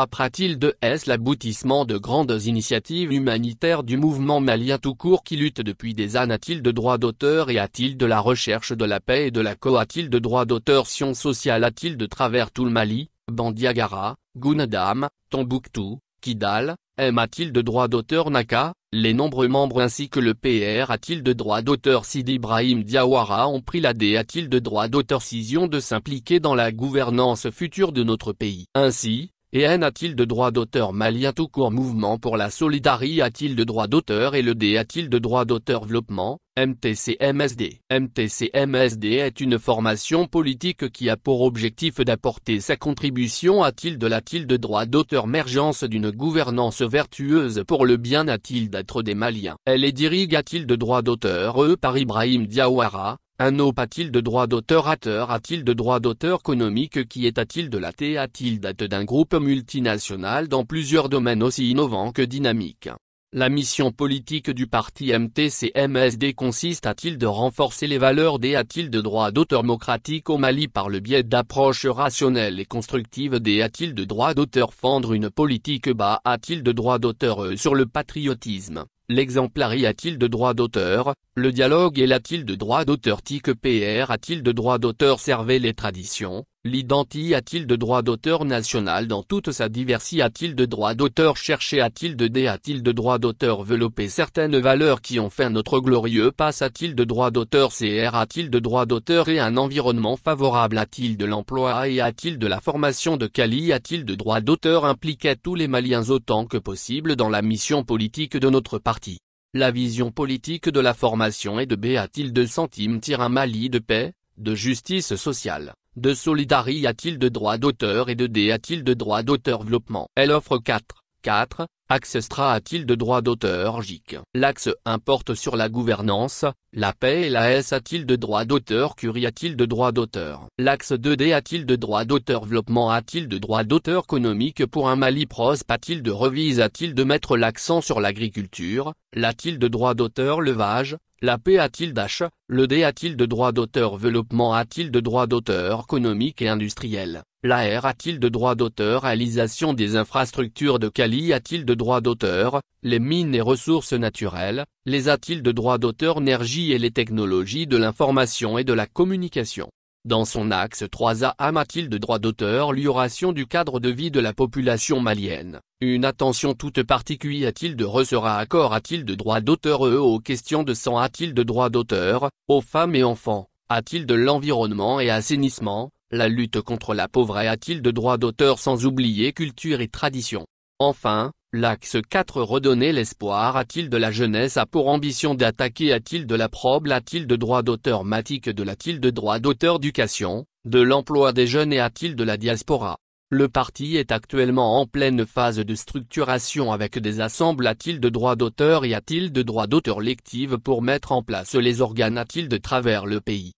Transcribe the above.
après t il de S l'aboutissement de grandes initiatives humanitaires du mouvement malien tout court qui lutte depuis des années A-t-il de droit d'auteur et a-t-il de la recherche de la paix et de la co A-t-il de droit d'auteur Sion sociale A-t-il de travers tout le Mali, Bandiagara, Gounadam, Tombouctou, Kidal, M a-t-il de droit d'auteur Naka, les nombreux membres ainsi que le PR a-t-il de droit d'auteur Sidi Ibrahim Diawara ont pris la D a-t-il de droit d'auteur Sision de s'impliquer dans la gouvernance future de notre pays Ainsi, et N a-t-il de droit d'auteur malien tout court Mouvement pour la Solidarité a-t-il de droit d'auteur et le D a-t-il de droit d'auteur Développement MTCMSD MTCMSD est une formation politique qui a pour objectif d'apporter sa contribution a-t-il de l'a-t-il de droit d'auteur Mergence d'une gouvernance vertueuse pour le bien a-t-il d'être des Maliens Elle est dirige a-t-il de droit d'auteur E par Ibrahim Diawara, OP a-t-il de droit d'auteur a-t-il de droit d'auteur économique Qui est a-t-il de la T a-t-il date d'un groupe multinational dans plusieurs domaines aussi innovants que dynamiques La mission politique du parti MTCMSD consiste à-t-il de renforcer les valeurs des a-t-il de droit d'auteur démocratique au Mali par le biais d'approches rationnelles et constructives des a-t-il de droit d'auteur Fendre une politique bas a-t-il de droit d'auteur euh, sur le patriotisme L'exemplaire a-t-il de droit d'auteur, le dialogue est-il de droit d'auteur tique PR a-t-il de droit d'auteur servait les traditions, L'identité a-t-il de droit d'auteur national dans toute sa diversité A-t-il de droit d'auteur cherché A-t-il de dé A-t-il de droit d'auteur développer certaines valeurs qui ont fait notre glorieux passe A-t-il de droit d'auteur CR A-t-il de droit d'auteur et un environnement favorable A-t-il de l'emploi et A-t-il de la formation de Cali A-t-il de droit d'auteur impliquait tous les Maliens autant que possible dans la mission politique de notre parti. La vision politique de la formation et de B A-t-il de centimes un Mali de paix, de justice sociale de Solidari a-t-il de droit d'auteur et de D a-t-il de droit d'auteur développement Elle offre 4, 4, Axe a-t-il de droit d'auteur GIC L'axe 1 porte sur la gouvernance, la paix et la S a-t-il de droits d'auteur Curie a-t-il de droits d'auteur L'axe 2D a-t-il de droits d'auteur Développement a-t-il de droits d'auteur économique pour un Mali prosp a-t-il de revise a-t-il de mettre l'accent sur l'agriculture L'a-t-il de droits d'auteur Levage La paix a-t-il d'âge Le D a-t-il de droits d'auteur Développement a-t-il de droits d'auteur économique et industriel L'AR a-t-il de droit d'auteur Réalisation des infrastructures de Cali a-t-il de droit d'auteur Les mines et ressources naturelles, les a-t-il de droit d'auteur Énergie et les technologies de l'information et de la communication Dans son axe 3A a-t-il de droit d'auteur L'uration du cadre de vie de la population malienne Une attention toute particulière a-t-il de resera accord a-t-il de droit d'auteur e aux questions de sang a-t-il de droit d'auteur Aux femmes et enfants a-t-il de l'environnement et assainissement la lutte contre la pauvreté a-t-il de droit d'auteur sans oublier culture et tradition Enfin, l'axe 4 redonner l'espoir a-t-il de la jeunesse a pour ambition d'attaquer a-t-il de la probe a-t-il de droit d'auteur matique de l'a-t-il de droit d'auteur éducation, de l'emploi des jeunes et a-t-il de la diaspora le parti est actuellement en pleine phase de structuration avec des assemblées a-t-il de droit d'auteur et a-t-il de droit d'auteur lectives pour mettre en place les organes a-t-il de travers le pays.